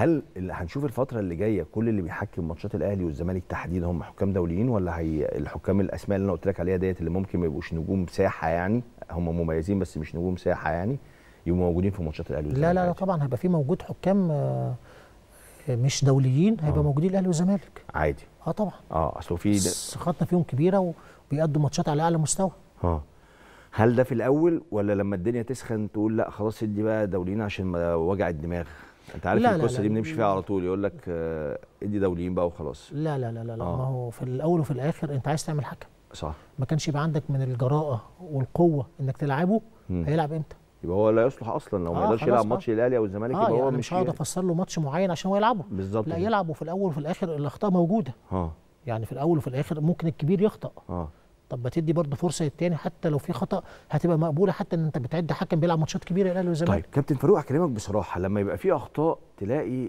هل اللي هنشوف الفتره اللي جايه كل اللي بيحكم ماتشات الاهلي والزمالك تحديدا هم حكام دوليين ولا هي الحكام الاسماء اللي انا قلت لك عليها ديت اللي ممكن ما يبقوش نجوم ساحه يعني هم مميزين بس مش نجوم ساحه يعني يبقوا موجودين في ماتشات الاهلي والزمالك لا لا, لا طبعا هيبقى في موجود حكام آه، آه، مش دوليين هيبقى آه. موجودين الاهلي والزمالك عادي اه طبعا اه اصل في ثقتنا فيهم كبيره وبيقدموا ماتشات على اعلى مستوى اه هل ده في الاول ولا لما الدنيا تسخن تقول لا خلاص ادي بقى دوليين عشان وجع الدماغ انت عارف القصه دي بنمشي فيها على طول يقول لك آه ادي دوليين بقى وخلاص لا لا لا لا, آه. ما هو في الاول وفي الاخر انت عايز تعمل حكم صح ما كانش يبقى عندك من الجراءه والقوه انك تلعبه م. هيلعب امتى يبقى هو لا يصلح اصلا لو آه ما يقدرش يلعب آه. ماتش الاهلي او الزمالك آه يبقى يعني هو مش هقعد افسر له ماتش معين عشان هو يلعبه بالظبط لا يلعبه في الاول وفي الاخر الاخطاء موجوده اه يعني في الاول وفي الاخر ممكن الكبير يخطا اه طب ما تدي برضه فرصه للتاني حتى لو في خطا هتبقى مقبوله حتى ان انت بتعد حكم بيلعب ماتشات كبيره الاهلي والزمالك طيب كابتن فاروق اكلمك بصراحه لما يبقى في اخطاء تلاقي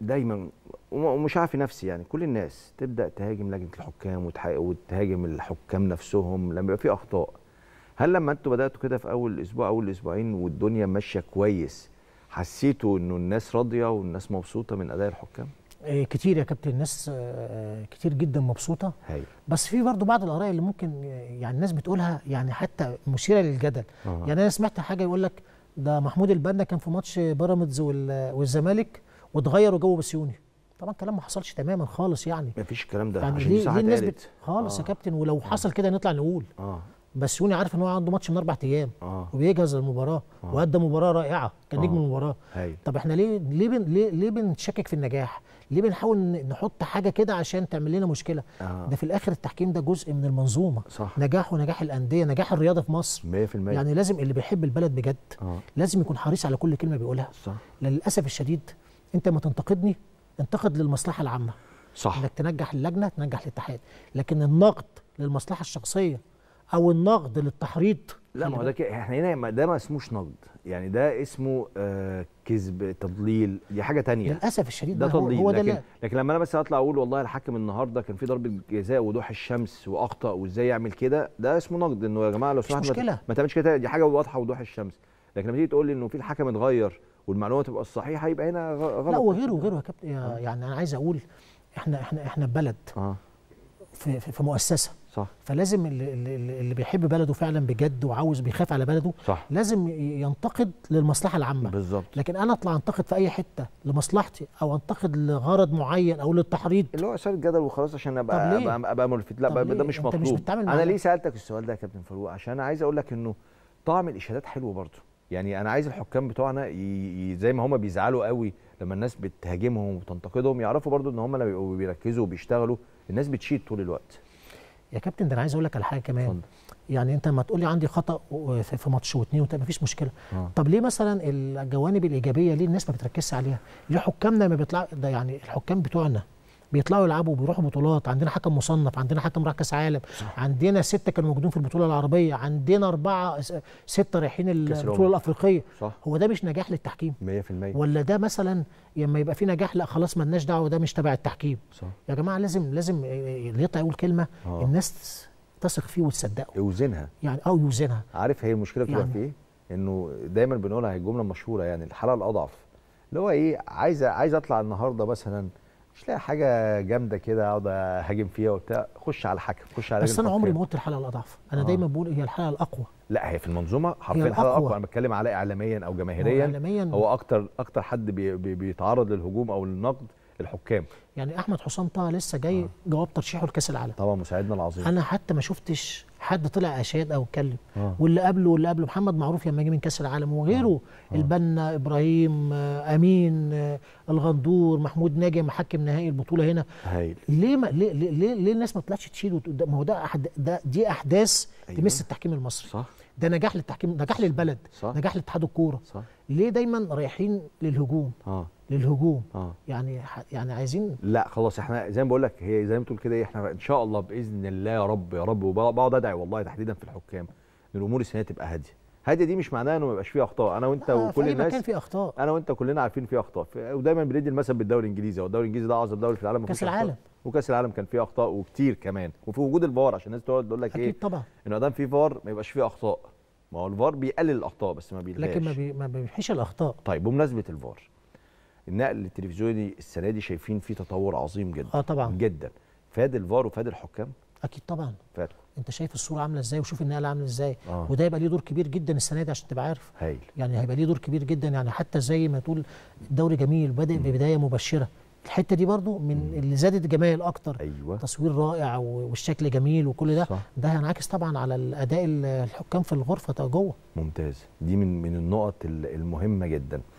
دايما ومش عارف نفسي يعني كل الناس تبدا تهاجم لجنه الحكام وتهاجم الحكام نفسهم لما يبقى في اخطاء هل لما انتوا بداتوا كده في اول اسبوع اول اسبوعين والدنيا ماشيه كويس حسيتوا انه الناس راضيه والناس مبسوطه من اداء الحكام آه، كتير يا كابتن الناس آه، آه، كتير جدا مبسوطه هي. بس في برضه بعض الاراء اللي ممكن يعني الناس بتقولها يعني حتى مثيره للجدل أوه. يعني انا سمعت حاجه يقول لك ده محمود البنا كان في ماتش بيراميدز والزمالك واتغير وجابه بسيوني طبعا كلام ما حصلش تماما خالص يعني مفيش الكلام ده يعني عشان دي, دي الناس خالص آه. يا كابتن ولو حصل كده نطلع نقول آه. بس يوني عارف ان هو عنده ماتش من اربع ايام آه. وبيجهز للمباراه آه. وادى مباراه رائعه كان نجم آه. المباراه هي. طب احنا ليه ليه بن ليه, ليه بنشكك في النجاح؟ ليه بنحاول نحط حاجه كده عشان تعمل لنا مشكله؟ آه. ده في الاخر التحكيم ده جزء من المنظومه صح. نجاح ونجاح الانديه، نجاح الرياضه في مصر 100% يعني لازم اللي بيحب البلد بجد آه. لازم يكون حريص على كل كلمه بيقولها صح. للاسف الشديد انت ما تنتقدني انتقد للمصلحه العامه صح انك تنجح اللجنه تنجح الاتحاد لكن النقد للمصلحه الشخصيه او النقد للتحريض لا ما هو ده احنا هنا ده ما اسموش نقد يعني ده اسمه آه كذب تضليل دي حاجه تانية للاسف الشديد ده تضليل هو ده لكن, لا. لكن لما انا بس اطلع اقول والله الحكم النهارده كان في ضربه جزاء وضوح الشمس واخطا وازاي يعمل كده ده اسمه نقد انه يا جماعه لو سمحت ما تعملش كده دي حاجه واضحه وضوح الشمس لكن لما تيجي تقول لي انه في الحكم اتغير والمعلومه تبقى الصحيحه يبقى هنا غلط لا وغيره وغيره يا كابتن يعني انا عايز اقول احنا احنا احنا بلد آه. في, في مؤسسه صح فلازم اللي, اللي بيحب بلده فعلا بجد وعاوز بيخاف على بلده صح لازم ينتقد للمصلحه العامه بالظبط لكن انا اطلع انتقد في اي حته لمصلحتي او انتقد لغرض معين او للتحريض اللي هو اثاره الجدل وخلاص عشان ابقى ابقى, أبقى ملفت لا ده مش مطلوب مش بتتعامل انا ليه سالتك السؤال ده يا كابتن فاروق عشان انا عايز اقول لك انه طعم الاشادات حلو برضه يعني انا عايز الحكام بتوعنا ي... زي ما هم بيزعلوا قوي لما الناس بتهاجمهم وتنتقدهم يعرفوا برضو ان هم لما بيبقوا بيركزوا وبيشتغلوا الناس بتشيد طول الوقت يا كابتن ده انا عايز اقول لك على حاجه كمان فضل. يعني انت ما تقول لي عندي خطا في ماتش واثنين ما فيش مشكله آه. طب ليه مثلا الجوانب الايجابيه ليه الناس ما بتركزش عليها ليه حكامنا ما بيطلع ده يعني الحكام بتوعنا بيطلعوا يلعبوا بيروحوا بطولات عندنا حكم مصنف عندنا حكم راح كاس عالم عندنا سته كانوا موجودين في البطوله العربيه عندنا اربعه سته رايحين البطوله الافريقيه صح. هو ده مش نجاح للتحكيم 100% ولا ده مثلا لما يبقى في نجاح لا خلاص مالناش دعوه ده مش تبع التحكيم صح. يا جماعه لازم لازم آه، آه، اللي يطلع يقول كلمه آه. الناس تثق فيه وتصدقه يوزنها يعني اه يوزنها عارف هي المشكله بتبقى يعني في ايه؟ انه دايما بنقولها الجمله المشهوره يعني الحلقه الاضعف اللي هو ايه عايز عايز اطلع النهارده مثلا مش لاقي حاجه جامده كده اقعد اهاجم فيها وبتاع خش على الحكم خش على بس انا عمري ما قلت الحلقه الاضعف انا آه. دايما بقول هي الحلقه الاقوى لا هي في المنظومه حرفيا الحلقه الاقوى انا بتكلم على اعلاميا او جماهيريا هو, إعلامياً هو اكتر اكتر حد بي بي بيتعرض للهجوم او للنقد الحكام يعني احمد حسام طه لسه جاي آه. جواب ترشيحه لكاس العالم طبعا مساعدنا العظيم انا حتى ما شفتش حد طلع اشاد او اتكلم آه. واللي قبله واللي قبله محمد معروف لما جه من كاس العالم وغيره آه. آه. البنا ابراهيم امين الغندور محمود ناجي محكم نهائي البطوله هنا هايل ليه, ما ليه, ليه ليه الناس ما طلعتش تشيد ما هو ده, ده دي احداث أيوة. تمس التحكيم المصري صح ده نجاح للتحكيم نجاح للبلد صح. نجاح لاتحاد الكوره ليه دايما رايحين للهجوم آه. للهجوم آه. يعني يعني عايزين لا خلاص احنا زي ما بقول لك هي زي ما تقول كده إيه، احنا ان شاء الله باذن الله يا رب يا رب وبقعد ادعي والله تحديدا في الحكام ان الامور السنه تبقى هاديه هاديه دي مش معناها انه ما يبقاش فيه اخطاء انا وانت وكل في الناس في اخطاء انا وانت كلنا عارفين في اخطاء ودايما بندي المثل بالدوري الانجليزي والدوري الانجليزي ده اعظم دوري في العالم كاس العالم وكاس العالم كان فيه اخطاء وكتير كمان وفي وجود الفار عشان الناس تقعد تقول لك ايه طبعا انه دام في فار ما يبقاش فيه اخطاء ما هو الفار بيقلل الاخطاء بس ما بيلغاش لكن ما بي... ما بيمحيش الاخطاء طيب بمناسبه الفار النقل التلفزيوني السنه دي شايفين فيه تطور عظيم جدا اه طبعا جدا فاد الفار وفاد الحكام اكيد طبعا فاد انت شايف الصوره عامله ازاي وشوف النقل عامله ازاي آه. وده يبقى ليه دور كبير جدا السنه دي عشان تبقى عارف هايل. يعني هيبقى ليه دور كبير جدا يعني حتى زي ما تقول الدوري جميل بادئ ببدايه مبشره الحته دي برضو من اللي زادت جمال اكتر أيوة. تصوير رائع والشكل جميل وكل ده صح. ده هينعكس طبعا على الاداء الحكام في الغرفه جوه ممتاز دي من من النقط المهمه جدا